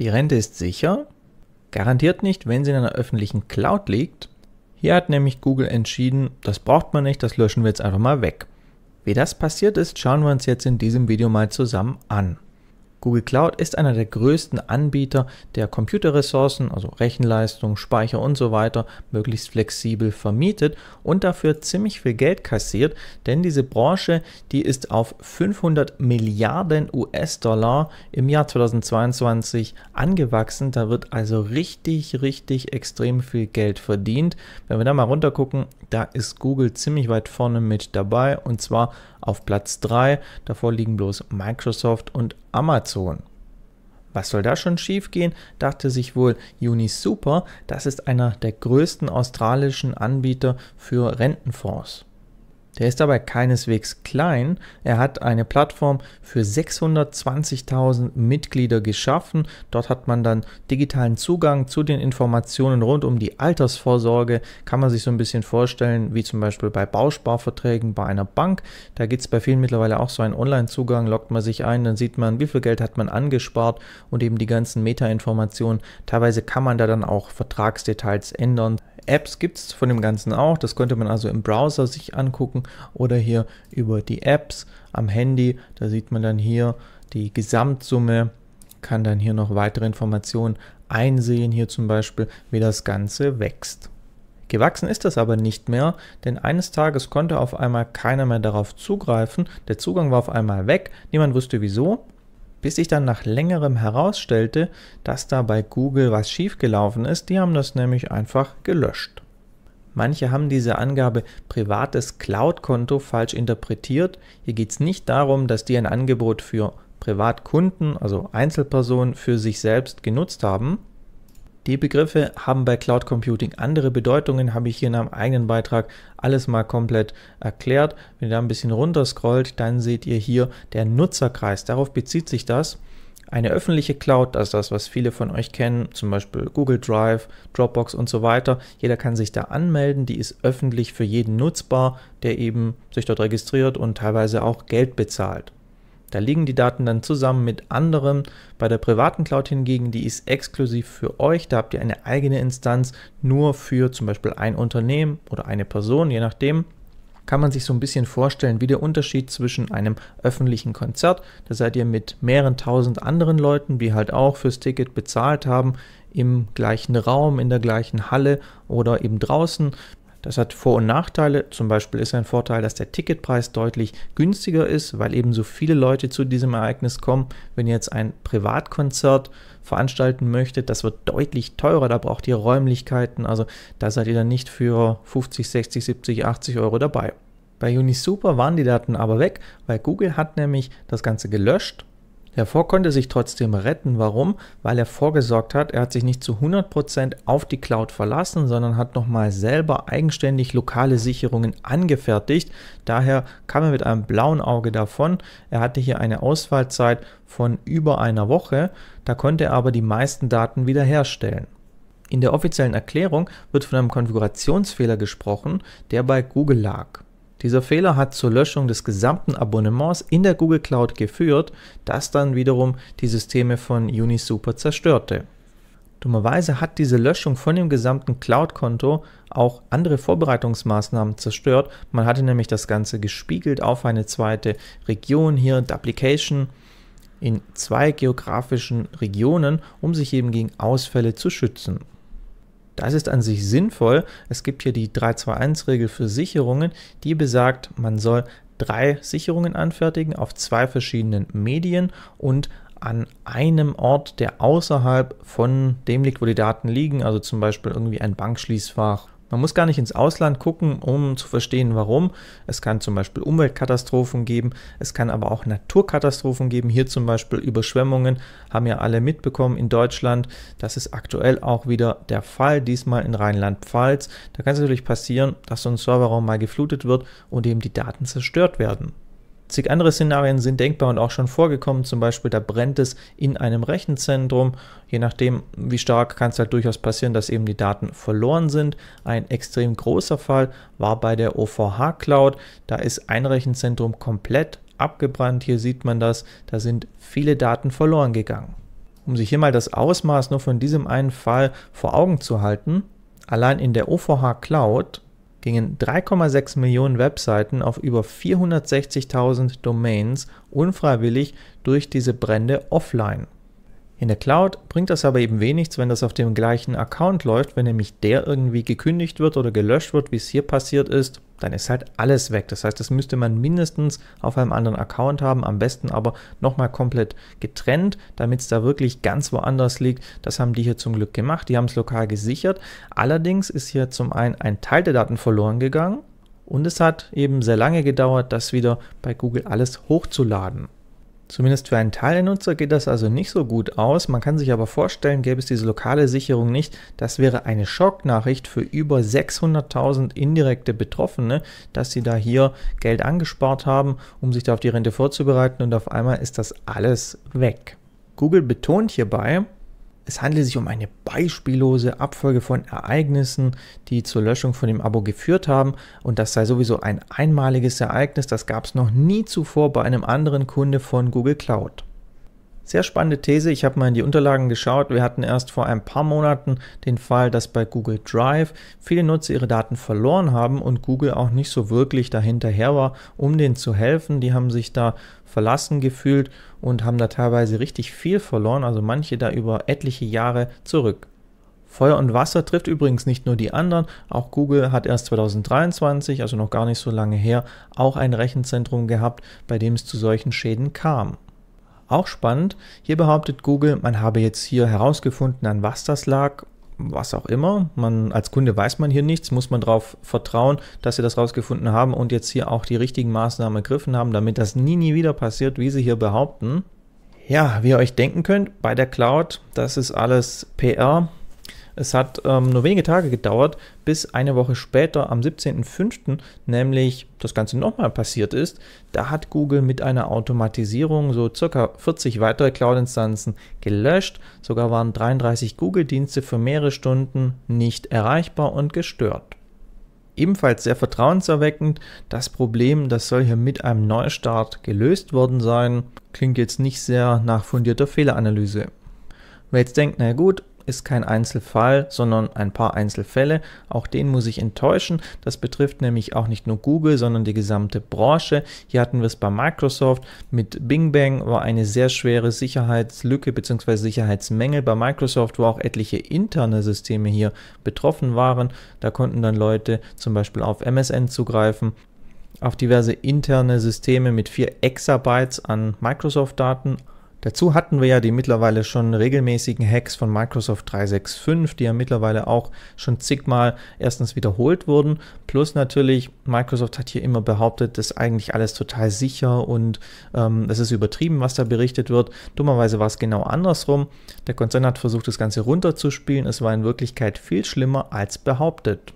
Die Rente ist sicher, garantiert nicht, wenn sie in einer öffentlichen Cloud liegt. Hier hat nämlich Google entschieden, das braucht man nicht, das löschen wir jetzt einfach mal weg. Wie das passiert ist, schauen wir uns jetzt in diesem Video mal zusammen an. Google Cloud ist einer der größten Anbieter, der Computerressourcen, also Rechenleistung, Speicher und so weiter, möglichst flexibel vermietet und dafür ziemlich viel Geld kassiert, denn diese Branche, die ist auf 500 Milliarden US-Dollar im Jahr 2022 angewachsen. Da wird also richtig, richtig extrem viel Geld verdient. Wenn wir da mal runter gucken, da ist Google ziemlich weit vorne mit dabei und zwar auf Platz 3. Davor liegen bloß Microsoft und Amazon. Was soll da schon schiefgehen? dachte sich wohl Unisuper, das ist einer der größten australischen Anbieter für Rentenfonds. Der ist dabei keineswegs klein. Er hat eine Plattform für 620.000 Mitglieder geschaffen. Dort hat man dann digitalen Zugang zu den Informationen rund um die Altersvorsorge. Kann man sich so ein bisschen vorstellen, wie zum Beispiel bei Bausparverträgen bei einer Bank. Da gibt es bei vielen mittlerweile auch so einen Online-Zugang. Loggt man sich ein, dann sieht man, wie viel Geld hat man angespart und eben die ganzen Meta-Informationen. Teilweise kann man da dann auch Vertragsdetails ändern. Apps gibt es von dem Ganzen auch. Das könnte man also im Browser sich angucken oder hier über die Apps am Handy. Da sieht man dann hier die Gesamtsumme, kann dann hier noch weitere Informationen einsehen. Hier zum Beispiel, wie das Ganze wächst. Gewachsen ist das aber nicht mehr, denn eines Tages konnte auf einmal keiner mehr darauf zugreifen. Der Zugang war auf einmal weg, niemand wusste wieso. Bis sich dann nach längerem herausstellte, dass da bei Google was schiefgelaufen ist, die haben das nämlich einfach gelöscht. Manche haben diese Angabe privates Cloud-Konto falsch interpretiert. Hier geht es nicht darum, dass die ein Angebot für Privatkunden, also Einzelpersonen, für sich selbst genutzt haben, die Begriffe haben bei Cloud Computing andere Bedeutungen, habe ich hier in einem eigenen Beitrag alles mal komplett erklärt. Wenn ihr da ein bisschen runter scrollt, dann seht ihr hier der Nutzerkreis. Darauf bezieht sich das. Eine öffentliche Cloud, also das, was viele von euch kennen, zum Beispiel Google Drive, Dropbox und so weiter. Jeder kann sich da anmelden, die ist öffentlich für jeden nutzbar, der eben sich dort registriert und teilweise auch Geld bezahlt. Da liegen die Daten dann zusammen mit anderen. Bei der privaten Cloud hingegen, die ist exklusiv für euch. Da habt ihr eine eigene Instanz nur für zum Beispiel ein Unternehmen oder eine Person, je nachdem kann man sich so ein bisschen vorstellen, wie der Unterschied zwischen einem öffentlichen Konzert, da seid ihr mit mehreren tausend anderen Leuten, die halt auch fürs Ticket bezahlt haben, im gleichen Raum, in der gleichen Halle oder eben draußen, das hat Vor- und Nachteile. Zum Beispiel ist ein Vorteil, dass der Ticketpreis deutlich günstiger ist, weil eben so viele Leute zu diesem Ereignis kommen. Wenn ihr jetzt ein Privatkonzert veranstalten möchtet, das wird deutlich teurer. Da braucht ihr Räumlichkeiten. Also da seid ihr dann nicht für 50, 60, 70, 80 Euro dabei. Bei Unisuper waren die Daten aber weg, weil Google hat nämlich das Ganze gelöscht der Ford konnte sich trotzdem retten. Warum? Weil er vorgesorgt hat. Er hat sich nicht zu 100% auf die Cloud verlassen, sondern hat nochmal selber eigenständig lokale Sicherungen angefertigt. Daher kam er mit einem blauen Auge davon. Er hatte hier eine Ausfallzeit von über einer Woche. Da konnte er aber die meisten Daten wiederherstellen. In der offiziellen Erklärung wird von einem Konfigurationsfehler gesprochen, der bei Google lag. Dieser Fehler hat zur Löschung des gesamten Abonnements in der Google Cloud geführt, das dann wiederum die Systeme von Unisuper zerstörte. Dummerweise hat diese Löschung von dem gesamten Cloud-Konto auch andere Vorbereitungsmaßnahmen zerstört. Man hatte nämlich das Ganze gespiegelt auf eine zweite Region hier, Duplication, in zwei geografischen Regionen, um sich eben gegen Ausfälle zu schützen. Das ist an sich sinnvoll. Es gibt hier die 3-2-1-Regel für Sicherungen, die besagt, man soll drei Sicherungen anfertigen auf zwei verschiedenen Medien und an einem Ort, der außerhalb von dem liegt, wo die Daten liegen, also zum Beispiel irgendwie ein Bankschließfach man muss gar nicht ins Ausland gucken, um zu verstehen, warum. Es kann zum Beispiel Umweltkatastrophen geben, es kann aber auch Naturkatastrophen geben. Hier zum Beispiel Überschwemmungen haben ja alle mitbekommen in Deutschland. Das ist aktuell auch wieder der Fall, diesmal in Rheinland-Pfalz. Da kann es natürlich passieren, dass so ein Serverraum mal geflutet wird und eben die Daten zerstört werden. Zig andere Szenarien sind denkbar und auch schon vorgekommen, zum Beispiel da brennt es in einem Rechenzentrum. Je nachdem, wie stark kann es halt durchaus passieren, dass eben die Daten verloren sind. Ein extrem großer Fall war bei der OVH Cloud. Da ist ein Rechenzentrum komplett abgebrannt. Hier sieht man das, da sind viele Daten verloren gegangen. Um sich hier mal das Ausmaß nur von diesem einen Fall vor Augen zu halten, allein in der OVH Cloud gingen 3,6 Millionen Webseiten auf über 460.000 Domains unfreiwillig durch diese Brände offline in der Cloud bringt das aber eben wenig, wenn das auf dem gleichen Account läuft, wenn nämlich der irgendwie gekündigt wird oder gelöscht wird, wie es hier passiert ist, dann ist halt alles weg. Das heißt, das müsste man mindestens auf einem anderen Account haben, am besten aber nochmal komplett getrennt, damit es da wirklich ganz woanders liegt. Das haben die hier zum Glück gemacht, die haben es lokal gesichert. Allerdings ist hier zum einen ein Teil der Daten verloren gegangen und es hat eben sehr lange gedauert, das wieder bei Google alles hochzuladen. Zumindest für einen Teil der Nutzer geht das also nicht so gut aus. Man kann sich aber vorstellen, gäbe es diese lokale Sicherung nicht, das wäre eine Schocknachricht für über 600.000 indirekte Betroffene, dass sie da hier Geld angespart haben, um sich da auf die Rente vorzubereiten und auf einmal ist das alles weg. Google betont hierbei, es handelt sich um eine beispiellose Abfolge von Ereignissen, die zur Löschung von dem Abo geführt haben und das sei sowieso ein einmaliges Ereignis, das gab es noch nie zuvor bei einem anderen Kunde von Google Cloud. Sehr spannende These. Ich habe mal in die Unterlagen geschaut. Wir hatten erst vor ein paar Monaten den Fall, dass bei Google Drive viele Nutzer ihre Daten verloren haben und Google auch nicht so wirklich dahinterher war, um denen zu helfen. Die haben sich da verlassen gefühlt und haben da teilweise richtig viel verloren, also manche da über etliche Jahre zurück. Feuer und Wasser trifft übrigens nicht nur die anderen, auch Google hat erst 2023, also noch gar nicht so lange her, auch ein Rechenzentrum gehabt, bei dem es zu solchen Schäden kam. Auch spannend, hier behauptet Google, man habe jetzt hier herausgefunden, an was das lag, was auch immer. Man, als Kunde weiß man hier nichts, muss man darauf vertrauen, dass sie das herausgefunden haben und jetzt hier auch die richtigen Maßnahmen ergriffen haben, damit das nie, nie wieder passiert, wie sie hier behaupten. Ja, wie ihr euch denken könnt, bei der Cloud, das ist alles PR, es hat ähm, nur wenige Tage gedauert, bis eine Woche später, am 17.05., nämlich das Ganze nochmal passiert ist. Da hat Google mit einer Automatisierung so circa 40 weitere Cloud-Instanzen gelöscht. Sogar waren 33 Google-Dienste für mehrere Stunden nicht erreichbar und gestört. Ebenfalls sehr vertrauenserweckend das Problem, das soll hier mit einem Neustart gelöst worden sein. Klingt jetzt nicht sehr nach fundierter Fehleranalyse. Wer jetzt denkt, na gut, ist kein Einzelfall, sondern ein paar Einzelfälle. Auch den muss ich enttäuschen. Das betrifft nämlich auch nicht nur Google, sondern die gesamte Branche. Hier hatten wir es bei Microsoft mit Bing Bang war eine sehr schwere Sicherheitslücke bzw. Sicherheitsmängel bei Microsoft, wo auch etliche interne Systeme hier betroffen waren. Da konnten dann Leute zum Beispiel auf MSN zugreifen auf diverse interne Systeme mit 4 Exabytes an Microsoft-Daten Dazu hatten wir ja die mittlerweile schon regelmäßigen Hacks von Microsoft 365, die ja mittlerweile auch schon zigmal erstens wiederholt wurden. Plus natürlich, Microsoft hat hier immer behauptet, dass eigentlich alles total sicher und ähm, es ist übertrieben, was da berichtet wird. Dummerweise war es genau andersrum. Der Konzern hat versucht, das Ganze runterzuspielen. Es war in Wirklichkeit viel schlimmer als behauptet.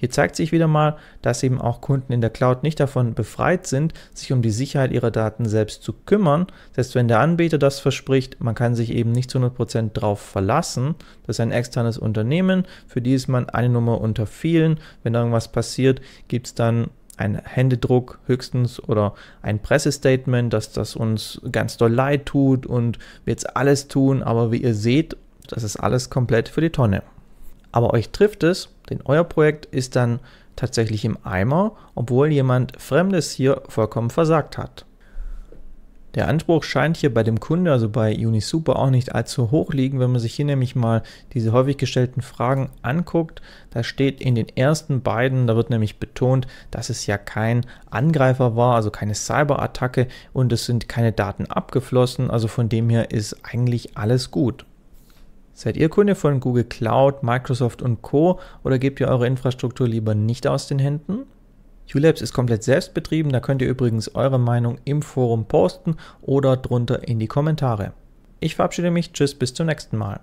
Hier zeigt sich wieder mal, dass eben auch Kunden in der Cloud nicht davon befreit sind, sich um die Sicherheit ihrer Daten selbst zu kümmern. Selbst wenn der Anbieter das verspricht, man kann sich eben nicht zu 100% drauf verlassen. Das ist ein externes Unternehmen, für die ist man eine Nummer unter vielen. Wenn irgendwas passiert, gibt es dann ein Händedruck höchstens oder ein Pressestatement, dass das uns ganz doll leid tut und wir jetzt alles tun, aber wie ihr seht, das ist alles komplett für die Tonne. Aber euch trifft es, denn euer Projekt ist dann tatsächlich im Eimer, obwohl jemand Fremdes hier vollkommen versagt hat. Der Anspruch scheint hier bei dem Kunde, also bei Unisuper, auch nicht allzu hoch liegen, wenn man sich hier nämlich mal diese häufig gestellten Fragen anguckt. Da steht in den ersten beiden, da wird nämlich betont, dass es ja kein Angreifer war, also keine Cyberattacke und es sind keine Daten abgeflossen. Also von dem her ist eigentlich alles gut. Seid ihr Kunde von Google Cloud, Microsoft und Co. oder gebt ihr eure Infrastruktur lieber nicht aus den Händen? ULabs ist komplett selbstbetrieben, da könnt ihr übrigens eure Meinung im Forum posten oder drunter in die Kommentare. Ich verabschiede mich, tschüss, bis zum nächsten Mal.